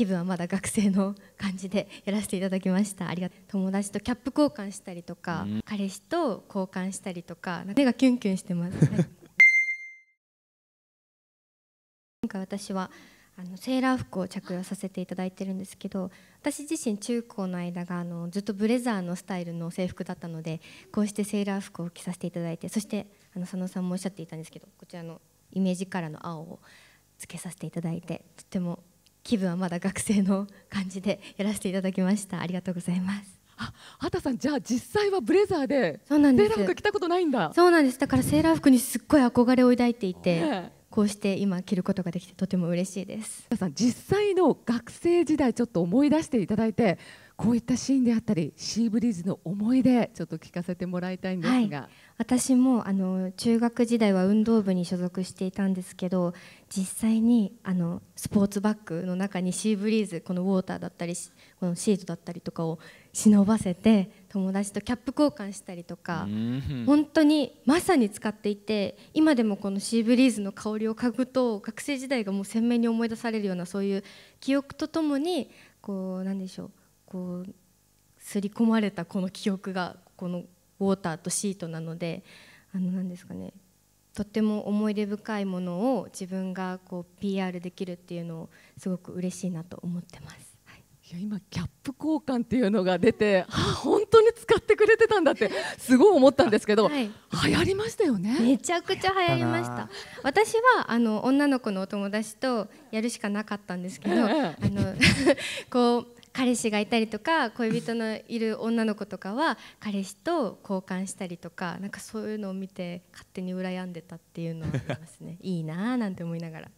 気分はまだ学生の感じでやらせていただきましたありがとう友達とキャップ交換したりとか、うん、彼氏と交換したりとか目がキュンキュンしてます 今回私はあのセーラー服を着用させていただいてるんですけど私自身中高の間があのずっとブレザーのスタイルの制服だったのでこうしてセーラー服を着させていただいてそしてあの佐野さんもおっしゃっていたんですけどこちらのイメージカラーの青をつけさせていただいてとても気分はまだ学生の感じでやらせていただきましたありがとうございますあ、畑さんじゃあ実際はブレザーでセーラー服着たことないんだそうなんですだからセーラー服にすっごい憧れを抱いていて、ね、こうして今着ることができてとても嬉しいですさん実際の学生時代ちょっと思い出していただいてこういったシーンであったりシーブリーズの思い出ちょっと聞かせてもらいたいんですが、はい、私もあの中学時代は運動部に所属していたんですけど実際にあのスポーツバッグの中にシーブリーズこのウォーターだったりこのシートだったりとかを忍ばせて友達とキャップ交換したりとか本当にまさに使っていて今でもこのシーブリーズの香りを嗅ぐと学生時代がもう鮮明に思い出されるようなそういう記憶とともにこうなんでしょうこう刷り込まれたこの記憶がこのウォーターとシートなのであのなんですかねとっても思い出深いものを自分がこう PR できるっていうのをすごく嬉しいなと思ってます。はい、いや今キャップ交換っていうのが出て、あ本当に使ってくれてたんだってすごい思ったんですけど、はい、流行りましたよね。めちゃくちゃ流行りました。私はあの女の子のお友達とやるしかなかったんですけど、あの こう彼氏がいたりとか恋人のいる女の子とかは彼氏と交換したりとかなんかそういうのを見て勝手に羨んでたっていうのはありますね いいなーなんて思いながら。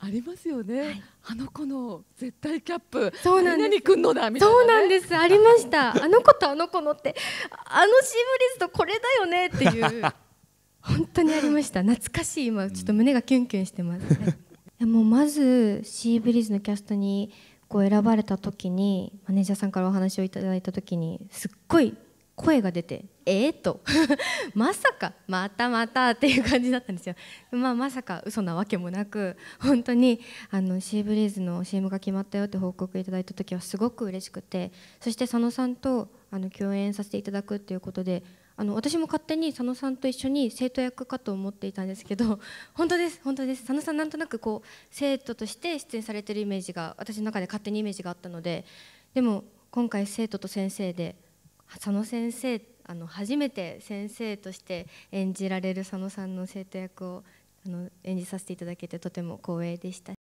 ありますよね、はい、あの子の絶対キャップそうなんですくんのだみたいな、ね、そうなんですありましたあの子とあの子のってあのシーブリーズとこれだよねっていう 本当にありました懐かしい今ちょっと胸がキュンキュンしてます、ね、いやもうまずシーブリーズのキャストにこう選ばれた時にマネージャーさんからお話をいただいた時にすっごい声が出てえっ、ー、とまさかまたまたっていう感じだったんですよ、まあ、まさか嘘なわけもなく本当にあのシーブリーズの CM が決まったよって報告いただいた時はすごく嬉しくてそして佐野さんとあの共演させていただくっていうことであの私も勝手に佐野さんと一緒に生徒役かと思っていたんですけど 本当です本当です佐野さんなんとなくこう生徒として出演されてるイメージが私の中で勝手にイメージがあったのででも今回生徒と先生で佐野先生あの初めて先生として演じられる佐野さんの生徒役をあの演じさせていただけてとても光栄でした。